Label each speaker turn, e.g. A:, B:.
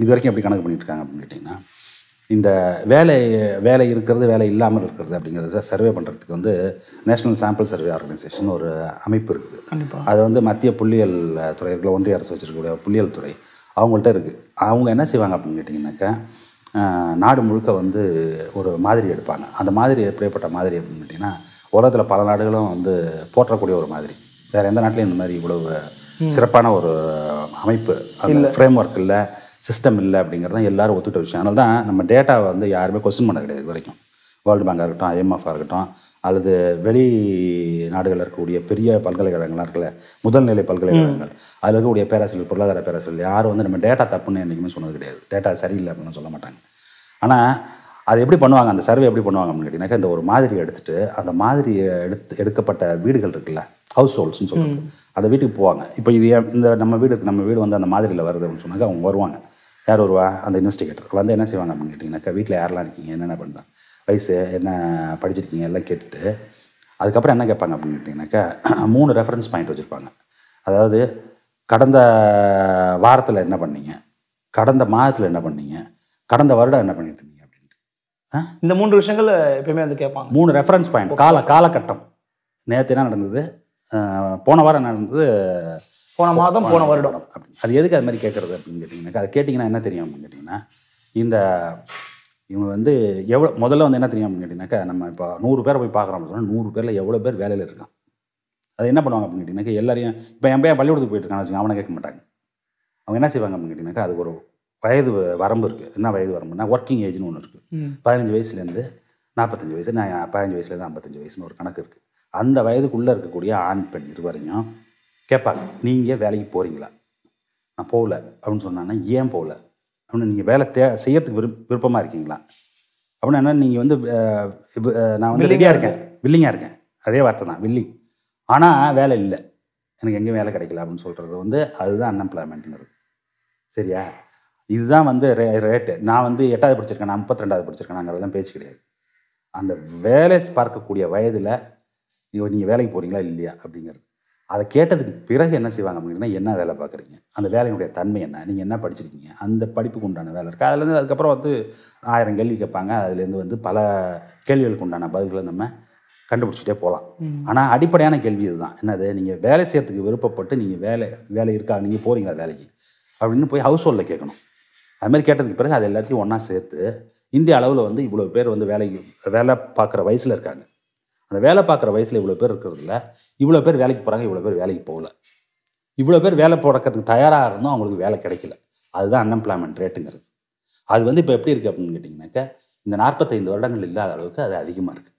A: இது வரைக்கும் எப்படி கணக்கு பண்ணியிருக்காங்க அப்படின்னு கேட்டிங்கன்னா இந்த வேலை வேலை இருக்கிறது வேலை இல்லாமல் இருக்கிறது அப்படிங்கிறத சர்வே பண்ணுறதுக்கு வந்து நேஷ்னல் சாம்பிள் சர்வே ஆர்கனைசேஷன் ஒரு அமைப்பு இருக்குது கண்டிப்பாக அது வந்து மத்திய புள்ளியல் துறை இருக்கிற ஒன்றிய அரசு வச்சுருக்கக்கூடிய புள்ளியல் துறை அவங்கள்ட்ட இருக்குது அவங்க என்ன செய்வாங்க அப்படின்னு கேட்டிங்கனாக்கா நாடு முழுக்க வந்து ஒரு மாதிரி எடுப்பாங்க அந்த மாதிரி எப்படிப்பட்ட மாதிரி அப்படின்னு கேட்டிங்கன்னா உலகத்தில் பல நாடுகளும் வந்து போற்றக்கூடிய ஒரு மாதிரி வேறு எந்த நாட்டிலையும் இந்த மாதிரி இவ்வளவு சிறப்பான ஒரு அமைப்பு ஃப்ரேம் ஒர்க் இல்லை சிஸ்டம் இல்லை அப்படிங்கிறது தான் எல்லோரும் ஒத்துக்கிட்ட விஷயம் அதனால தான் நம்ம டேட்டாவை வந்து யாருமே கொஸ்டின் பண்ண கிடையாது வரைக்கும் வேர்ல்டு பேங்காக இருக்கட்டும் ஐஎம்எஃபாக இருக்கட்டும் அல்லது வெளி நாடுகளில் இருக்கக்கூடிய பெரிய பல்கலைக்கழகங்களாக இருக்கல முதல்நிலை பல்கலைக்கழகங்கள் அதில் இருக்கக்கூடிய பேராசிரியர் பொருளாதார பேராசிரியர் யாரும் வந்து நம்ம டேட்டா தப்புன்னு என்றைக்குமே சொன்னது கிடையாது டேட்டா சரியில்லை அப்படின்னு சொல்ல மாட்டாங்க ஆனால் அது எப்படி பண்ணுவாங்க அந்த சர்வே எப்படி பண்ணுவாங்க அப்படின்னு கேட்டிங்கனாக்கா இந்த ஒரு மாதிரி எடுத்துகிட்டு அந்த மாதிரி எடுத்து எடுக்கப்பட்ட வீடுகள் இருக்குல்ல ஹவுஸ் ஹோல்ஸ்னு சொல்லுவாங்க அந்த வீட்டுக்கு போவாங்க இப்போ இது இந்த நம்ம வீடு நம்ம வீடு வந்து அந்த மாதிரியில் வருது அப்படின்னு சொன்னாக்க அவங்க வருவாங்க யார் வருவா அந்த இன்வெஸ்டிகேட்டர் வந்து என்ன செய்வாங்க அப்படின்னு கேட்டிங்கனாக்கா வீட்டில் யாரெல்லாம் இருக்கீங்க என்னென்ன பண்ணுறாங்க வயசு என்ன படிச்சிருக்கீங்க எல்லாம் கேட்டுட்டு அதுக்கப்புறம் என்ன கேட்பாங்க அப்படின்னு கேட்டிங்கனாக்கா மூணு ரெஃபரன்ஸ் பாயிண்ட் வச்சுருப்பாங்க அதாவது கடந்த வாரத்தில் என்ன பண்ணீங்க கடந்த மாதத்தில் என்ன பண்ணீங்க கடந்த வருடம் என்ன பண்ணிட்டு இருந்தீங்க அப்படின்ட்டு இந்த மூன்று விஷயங்கள் எப்பயுமே வந்து கேட்பாங்க மூணு ரெஃபரன்ஸ் பாயிண்ட் கால காலகட்டம் நேற்று என்ன நடந்தது போன வாரம் என்ன நடந்தது போன மாதம் போன வருடம் அது எதுக்கு அது மாதிரி கேட்குறது அப்படின்னு கேட்டிங்கன்னா அதை கேட்டிங்கன்னா என்ன தெரியும் அப்படின்னு கேட்டிங்கன்னா இந்த இவங்க வந்து எவ்வளோ முதல்ல வந்து என்ன தெரியும் அப்படின்னு கேட்டிங்கனாக்கா நம்ம இப்போ நூறு பேரை போய் பார்க்குறோம் சொன்னால் நூறு பேரில் எவ்வளோ பேர் வேலையில் இருக்கான் அது என்ன பண்ணுவாங்க அப்படின்னு கேட்டிங்கனாக்கா எல்லாரையும் இப்போ என் பையன் பள்ளிக்கூடத்துக்கு போயிட்டு இருக்கான்னு வச்சுங்க அவனை கேட்க மாட்டாங்க அவங்க என்ன செய்வாங்க அப்படின்னு கேட்டிங்கனாக்கா அது ஒரு வயது வரம்பு இருக்குது என்ன வயது வரம்புனா ஒர்க்கிங் ஏஜ்னு ஒன்று இருக்குது பதினஞ்சு வயசுலேருந்து நாற்பத்தஞ்சு வயசு நான் பதினஞ்சு வயசுலேருந்து ஐம்பத்தஞ்சு வயசுன்னு ஒரு கணக்கு இருக்குது அந்த வயதுக்குள்ளே இருக்கக்கூடிய ஆண் பெண் இருவரையும் கேட்பாங்க நீங்கள் வேலைக்கு போகிறீங்களா நான் போகல அப்படின்னு சொன்னான்னா ஏன் போகல அப்படின்னு நீங்கள் வேலை தே செய்யறதுக்கு விரு விருப்பமாக இருக்கீங்களா அப்படின்னா நீங்கள் வந்து நான் வந்து ரெடியாக இருக்கேன் வில்லிங்காக இருக்கேன் அதே வார்த்தை தான் வில்லிங் ஆனால் வேலை இல்லை எனக்கு எங்கேயும் வேலை கிடைக்கல அப்படின்னு சொல்கிறது வந்து அதுதான் அன்எம்ப்ளாய்மெண்ட்டுங்கிறது சரியா இதுதான் வந்து ரே ரேட்டு நான் வந்து எட்டாவது படிச்சிருக்கேன் நான் முப்பத்தி ரெண்டாவது படிச்சிருக்கேன் பேச்சு கிடையாது அந்த வேலை பார்க்கக்கூடிய வயதில் நீங்கள் வேலைக்கு போகிறீங்களா இல்லையா அப்படிங்கிறது அதை கேட்டதுக்கு பிறகு என்ன செய்வாங்க அப்படின்னா என்ன வேலை பார்க்குறீங்க அந்த வேலையினுடைய தன்மை என்ன நீங்கள் என்ன படிச்சிருக்கீங்க அந்த படிப்புக்கு உண்டான வேலை இருக்குது அதுலேருந்து அதுக்கப்புறம் வந்து ஆயிரம் கேள்வி கேட்பாங்க அதுலேருந்து வந்து பல கேள்விகளுக்கு உண்டான பதில்களை நம்ம கண்டுபிடிச்சிட்டே போகலாம் ஆனால் அடிப்படையான கேள்வி இதுதான் என்னது நீங்கள் வேலை செய்யறதுக்கு விருப்பப்பட்டு நீங்கள் வேலை வேலை இருக்கா நீங்கள் போகிறீங்களா வேலைக்கு அப்படின்னு போய் ஹவுஸ் ஹோல்டில் கேட்கணும் அதுமாதிரி கேட்டதுக்கு பிறகு அது எல்லாத்தையும் ஒன்றா சேர்த்து இந்திய அளவில் வந்து இவ்வளோ பேர் வந்து வேலைக்கு வேலை பார்க்குற வயசில் இருக்காங்க அந்த வேலை பார்க்குற வயசில் இவ்வளோ பேர் இருக்கிறதுல இவ்வளோ பேர் வேலைக்கு போகிறாங்க இவ்வளோ பேர் வேலைக்கு போகல இவ்வளோ பேர் வேலை போடக்கிறதுக்கு தயாராக இருந்தோம் அவங்களுக்கு வேலை கிடைக்கல அதுதான் அன்எம்ப்ளாய்மெண்ட் ரேட்டுங்கிறது அது வந்து இப்போ எப்படி இருக்குது அப்படின்னு கேட்டிங்கனாக்கா இந்த நாற்பத்தைந்து வருடங்கள் இல்லாத அளவுக்கு அது அதிகமாக இருக்குது